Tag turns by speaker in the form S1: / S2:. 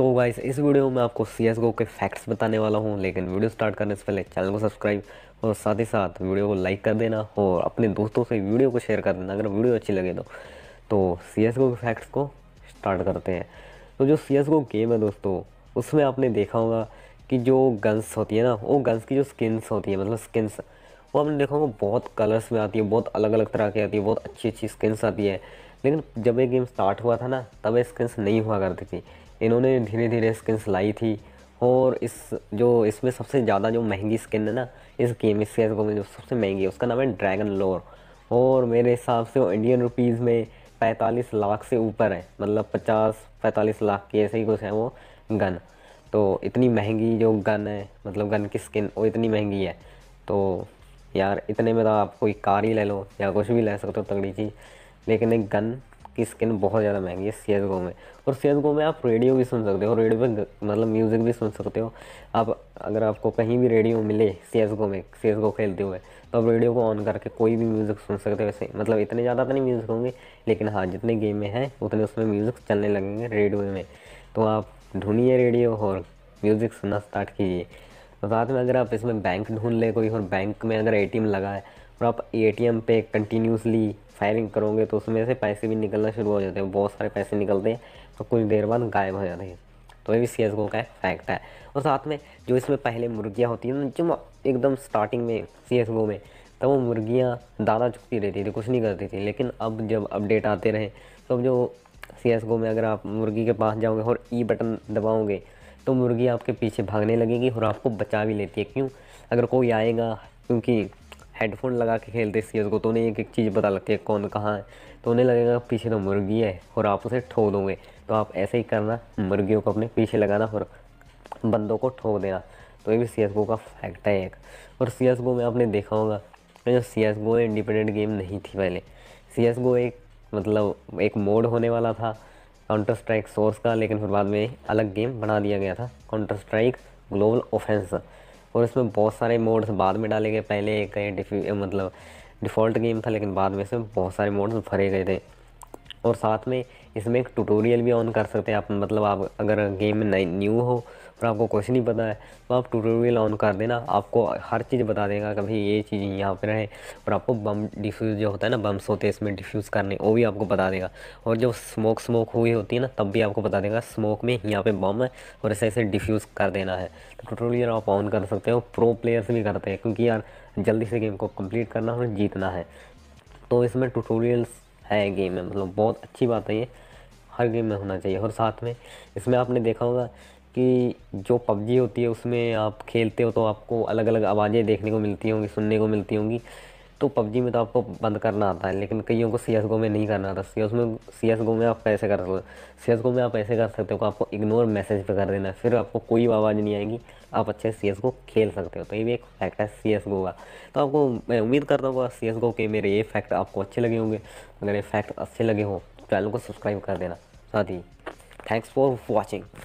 S1: तो गाइस इस वीडियो में आपको सी एस गो के फैक्ट्स बताने वाला हूँ लेकिन वीडियो स्टार्ट करने से पहले चैनल को सब्सक्राइब और साथ ही साथ वीडियो को लाइक कर देना और अपने दोस्तों से वीडियो को शेयर कर देना अगर वीडियो अच्छी लगे तो तो सी एस गो के फैक्ट्स को स्टार्ट करते हैं तो जो सी एस गो गेम है दोस्तों उसमें आपने देखा होगा कि जो गन्स होती है ना वो गन्स की जो स्किन्स होती है मतलब स्किन्स वो आपने देखा होगा बहुत कलर्स में आती है बहुत अलग अलग तरह की आती है बहुत अच्छी अच्छी स्किन्स आती है लेकिन जब ये गेम स्टार्ट हुआ था ना तब ये स्किन्स नहीं हुआ करती थी इन्होंने धीरे धीरे स्किन्स लाई थी और इस जो इसमें सबसे ज़्यादा जो महंगी स्किन है ना इस गेम इस गेम में जो सबसे महंगी है उसका नाम है ड्रैगन लोर और मेरे हिसाब से वो इंडियन रुपीज़ में पैंतालीस लाख से ऊपर है मतलब पचास पैंतालीस लाख की ऐसे ही कुछ है वो गन तो इतनी महंगी जो गन है मतलब गन की स्किन वो इतनी महंगी है तो यार इतने में तो आप कोई कार ही ले लो या कुछ भी ले सकते हो तगड़ी चीज़ लेकिन एक गन की स्किन बहुत ज़्यादा महंगी है सी गो में और सी गो में आप रेडियो भी सुन सकते हो रेडियो पर मतलब म्यूज़िक भी सुन सकते हो आप अगर आपको कहीं भी रेडियो मिले सी गो में सी गो खेलते हुए तो आप रेडियो को ऑन करके कोई भी म्यूज़िक सुन सकते हो वैसे मतलब इतने ज़्यादा तो नहीं म्यूज़िक होंगे लेकिन हाँ जितने गेम में हैं उतने उसमें म्यूज़िक चलने लगेंगे रेडियो में तो आप ढूंढिए रेडियो और म्यूज़िक सुनना स्टार्ट कीजिए साथ में अगर आप इसमें बैंक ढूंढ ले कोई और बैंक में अगर ए लगा है और आप एम पे कंटिन्यूसली फायरिंग करोगे तो उसमें से पैसे भी निकलना शुरू हो जाते हैं बहुत सारे पैसे निकलते हैं और कुछ देर बाद गायब हो जाते हैं तो ये भी सी एस गो का फैक्ट है और साथ में जो इसमें पहले मुर्गियाँ होती हैं ना जो एकदम स्टार्टिंग में सी एस गो में तब तो वो मुर्गियाँ दाना चुकती रहती थी कुछ नहीं करती थी लेकिन अब जब अपडेट आते रहे तो अब जो सी एस गो में अगर आप मुर्गी के पास जाओगे और ई e बटन दबाओगे तो मुर्गी आपके पीछे भागने लगेगी और आपको बचा भी लेती है क्यों अगर कोई आएगा क्योंकि हेडफोन लगा के खेलते इस चीज़ को तो उन्हें एक एक चीज़ पता लगती है कौन कहाँ है तो उन्हें लगेगा पीछे तो मुर्गी है और आप उसे ठोक दोगे तो आप ऐसे ही करना मुर्गियों को अपने पीछे लगाना और बंदों को ठोक देना तो ये भी सी का फैक्ट है एक और सी में आपने देखा होगा जो C S go independent game नहीं थी पहले सी एस गो एक मतलब एक मोड होने वाला था काउंटर स्ट्राइक सोर्स का लेकिन फिर बाद में अलग गेम बना दिया गया था काउंटर स्ट्राइक ग्लोबल ऑफेंस और इसमें बहुत सारे मोड्स बाद में डाले गए पहले एक मतलब डिफ़ॉल्ट गेम था लेकिन बाद में इसमें बहुत सारे मोड्स भरे गए थे और साथ में इसमें एक ट्यूटोरियल भी ऑन कर सकते हैं आप मतलब आप अगर गेम में न्यू हो पर आपको कुछ नहीं पता है तो आप ट्यूटोरियल ऑन कर देना आपको हर चीज़ बता देगा कि भाई ये चीज़ यहाँ पर रहे और आपको बम डिफ्यूज़ जो होता है ना बम्स होते हैं इसमें डिफ्यूज़ करने वो भी आपको बता देगा और जब स्मोक स्मोक हुई होती है ना तब भी आपको बता देगा स्मोक में यहाँ पर बम है और ऐसे ऐसे डिफ्यूज़ कर देना है तो ट्यूटोरियल आप ऑन कर सकते हो प्रो प्लेयर्स भी करते हैं क्योंकि यार जल्दी से गेम को कम्प्लीट करना और जीतना है तो इसमें ट्यूटोरियल्स है गेम में मतलब बहुत अच्छी बात है ये हर गेम में होना चाहिए और साथ में इसमें आपने देखा होगा कि जो पबजी होती है उसमें आप खेलते हो तो आपको अलग अलग आवाज़ें देखने को मिलती होंगी सुनने को मिलती होंगी तो पबजी में तो आपको बंद करना आता है लेकिन कईयों को सी एस गो में नहीं करना आता सी एस में सी एस गो में आप कैसे कर सकते सी एस गो में आप ऐसे कर सकते हो तो आपको इग्नोर मैसेज पे कर देना फिर आपको कोई आवाज़ नहीं आएगी आप अच्छे सी एस गो खेल सकते हो तो ये भी एक फैक्ट है सी एस गो का तो आपको मैं उम्मीद करता हूँ सी एस गो के मेरे ये फैक्ट आपको अच्छे लगे होंगे अगर ये फैक्ट अच्छे लगे हों तो चैनल को सब्सक्राइब कर देना साथ ही थैंक्स फॉर वॉचिंग